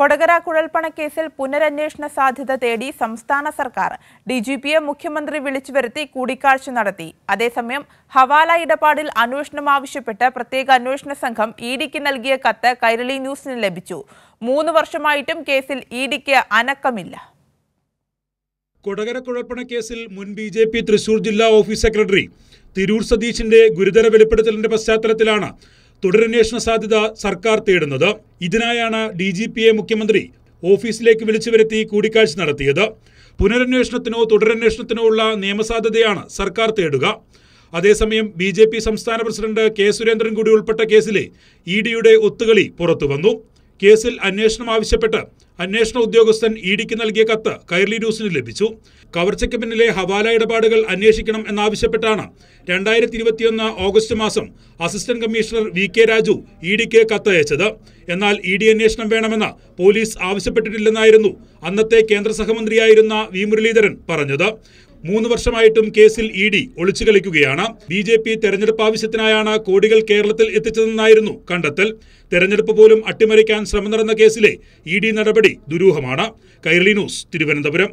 കൊടകര കുഴൽപ്പണക്കേസിൽ പുനരന്വേഷണ സാധ്യത തേടി സംസ്ഥാന സർക്കാർ ഡി ജി പിയെ മുഖ്യമന്ത്രി വിളിച്ചു വരുത്തി കൂടിക്കാഴ്ച നടത്തി അതേസമയം ഹവാല ഇടപാടിൽ അന്വേഷണം ആവശ്യപ്പെട്ട് പ്രത്യേക അന്വേഷണ സംഘം ഇ ഡിക്ക് നൽകിയ കത്ത് കൈരളി ന്യൂസിന് ലഭിച്ചു മൂന്ന് വർഷമായിട്ടും കേസിൽ ഇ ഡിക്ക് അനക്കമില്ല കൊടകര കുഴൽപ്പണ കേസിൽ മുൻ ബി ജെ പി തൃശൂർ ജില്ലാ ഓഫീസ് സെക്രട്ടറി തിരൂർ സതീഷിന്റെ ഗുരുതര വെളിപ്പെടുത്തലിന്റെ പശ്ചാത്തലത്തിലാണ് തുടരന്വേഷണ സാധ്യത സർക്കാർ തേടുന്നത് ഇതിനായാണ് ഡി ജി എ മുഖ്യമന്ത്രി ഓഫീസിലേക്ക് വിളിച്ചു വരുത്തി കൂടിക്കാഴ്ച നടത്തിയത് പുനരന്വേഷണത്തിനോ തുടരന്വേഷണത്തിനോ ഉള്ള നിയമസാധ്യതയാണ് സർക്കാർ തേടുക അതേസമയം ബി ജെ പി സംസ്ഥാന പ്രസിഡന്റ് കെ സുരേന്ദ്രൻ കൂടി ഉൾപ്പെട്ട കേസിലെ ഇ ഡിയുടെ ഒത്തുകളി പുറത്തുവന്നു കേസിൽ അന്വേഷണം ആവശ്യപ്പെട്ട് അന്വേഷണ ഉദ്യോഗസ്ഥൻ ഇഡിക്ക് നൽകിയ കത്ത് കൈർലി ന്യൂസിന് ലഭിച്ചു കവർച്ചയ്ക്ക് പിന്നിലെ ഹവാല ഇടപാടുകൾ അന്വേഷിക്കണം എന്നാവശ്യപ്പെട്ടാണ് രണ്ടായിരത്തി ഇരുപത്തിയൊന്ന് ഓഗസ്റ്റ് മാസം assistant commissioner V K Raju ഇഡിക്ക് കത്തയച്ചത് എന്നാൽ ഇ ഡി അന്വേഷണം വേണമെന്ന് പോലീസ് ആവശ്യപ്പെട്ടിട്ടില്ലെന്നായിരുന്നു അന്നത്തെ കേന്ദ്ര സഹമന്ത്രിയായിരുന്ന വി മുരളീധരൻ പറഞ്ഞത് മൂന്ന് വർഷമായിട്ടും കേസിൽ ഇ ഡി ഒളിച്ചു കളിക്കുകയാണ് ബി ജെ പി തെരഞ്ഞെടുപ്പ് ആവശ്യത്തിനായാണ് കോടികൾ കേരളത്തിൽ എത്തിച്ചതെന്നായിരുന്നു കണ്ടെത്തൽ തെരഞ്ഞെടുപ്പ് പോലും അട്ടിമറിക്കാൻ ശ്രമം നടന്ന കേസിലെ ഇ ഡി നടപടി ദുരൂഹമാണ് കൈരളി ന്യൂസ് തിരുവനന്തപുരം